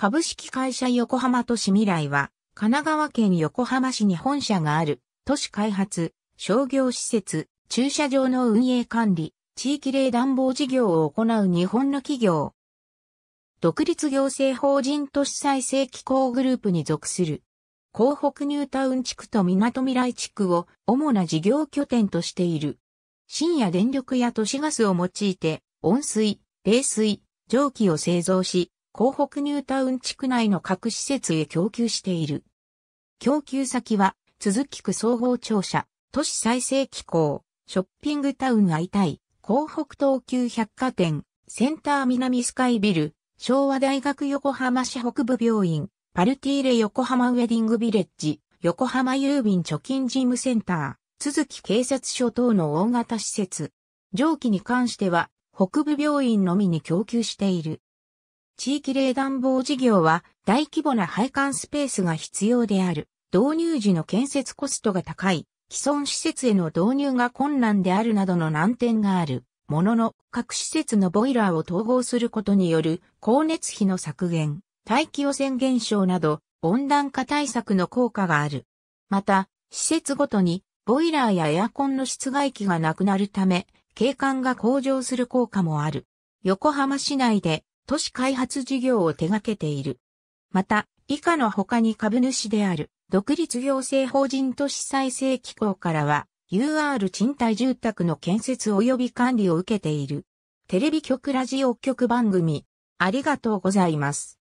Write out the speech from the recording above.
株式会社横浜都市未来は、神奈川県横浜市に本社がある、都市開発、商業施設、駐車場の運営管理、地域冷暖房事業を行う日本の企業。独立行政法人都市再生機構グループに属する。港北ニュータウン地区と港未来地区を主な事業拠点としている。深夜電力や都市ガスを用いて、温水、冷水、蒸気を製造し、港北ニュータウン地区内の各施設へ供給している。供給先は、鈴木区総合庁舎、都市再生機構、ショッピングタウンた体、港北東急百貨店、センター南スカイビル、昭和大学横浜市北部病院、パルティーレ横浜ウェディングビレッジ、横浜郵便貯金事務センター、鈴木警察署等の大型施設。上記に関しては、北部病院のみに供給している。地域冷暖房事業は大規模な配管スペースが必要である。導入時の建設コストが高い、既存施設への導入が困難であるなどの難点がある。ものの、各施設のボイラーを統合することによる光熱費の削減、大気汚染減少など温暖化対策の効果がある。また、施設ごとにボイラーやエアコンの室外機がなくなるため、景観が向上する効果もある。横浜市内で都市開発事業を手掛けている。また、以下の他に株主である、独立行政法人都市再生機構からは、UR 賃貸住宅の建設及び管理を受けている。テレビ局ラジオ局番組、ありがとうございます。